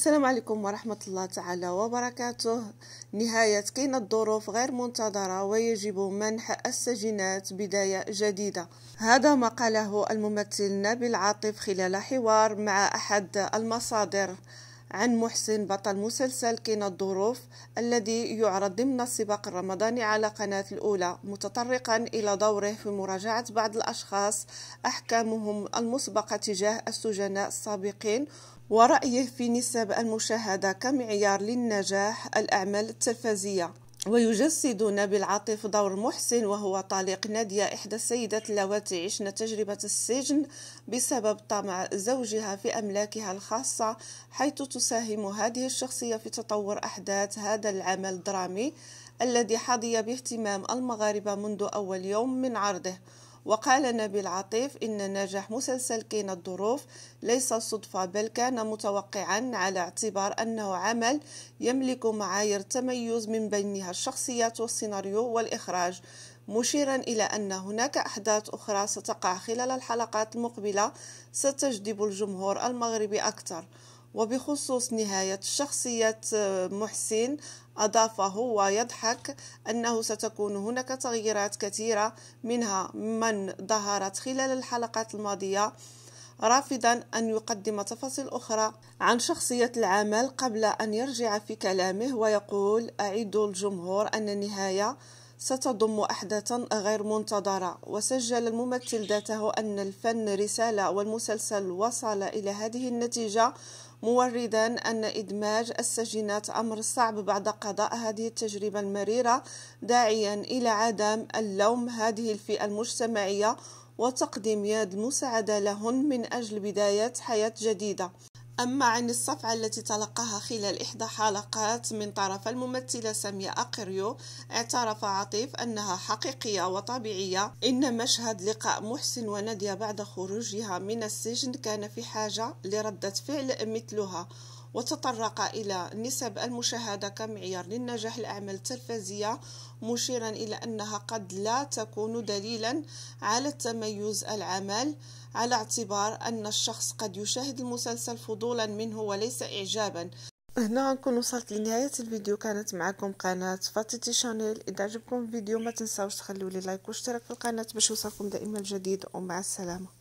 السلام عليكم ورحمة الله تعالى وبركاته نهاية كين الظروف غير منتظرة ويجب منح السجنات بداية جديدة هذا ما قاله الممثل نبيل عاطف خلال حوار مع أحد المصادر عن محسن بطل مسلسل كين الظروف الذي يعرض ضمن السباق الرمضاني على قناة الأولى متطرقا إلى دوره في مراجعة بعض الأشخاص أحكامهم المسبقة تجاه السجناء السابقين ورأيه في نسب المشاهدة كمعيار للنجاح الأعمال التلفزية ويجسد نبيل عاطف دور محسن وهو طليق نادية إحدى السيدات اللواتي عشن تجربة السجن بسبب طمع زوجها في أملاكها الخاصة حيث تساهم هذه الشخصية في تطور أحداث هذا العمل الدرامي الذي حظي باهتمام المغاربة منذ أول يوم من عرضه وقال نبيل عطيف إن نجاح مسلسل كين الظروف ليس صدفة بل كان متوقعا على اعتبار أنه عمل يملك معايير تميز من بينها الشخصيات والسيناريو والإخراج مشيرا إلى أن هناك أحداث أخرى ستقع خلال الحلقات المقبلة ستجذب الجمهور المغربي أكثر وبخصوص نهاية شخصية آه، محسن أضاف هو يضحك أنه ستكون هناك تغييرات كثيرة منها من ظهرت خلال الحلقات الماضية رافضا أن يقدم تفاصيل أخرى عن شخصية العمل قبل أن يرجع في كلامه ويقول أعد الجمهور أن النهاية ستضم أحداثا غير منتظرة وسجل الممثل ذاته أن الفن رسالة والمسلسل وصل إلى هذه النتيجة موردا أن إدماج السجينات أمر صعب بعد قضاء هذه التجربة المريرة داعيا إلى عدم اللوم هذه الفئة المجتمعية وتقديم يد المساعدة لهن من أجل بداية حياة جديدة أما عن الصفعة التي تلقاها خلال إحدى حلقات من طرف الممثلة سامية أقريو اعترف عطيف أنها حقيقية وطبيعية إن مشهد لقاء محسن وندية بعد خروجها من السجن كان في حاجة لردة فعل مثلها وتطرق إلى نسب المشاهدة كمعيار للنجاح الأعمال التلفزية مشيرا إلى أنها قد لا تكون دليلا على التميز العمل على اعتبار أن الشخص قد يشاهد المسلسل فضولا منه وليس إعجابا هنا نكون وصلت لنهاية الفيديو كانت معكم قناة فاتيتي شانيل إذا عجبكم الفيديو ما تنساوش تخلوا لي لايك واشتراك في القناة باش يوصلكم دائما الجديد ومع السلامة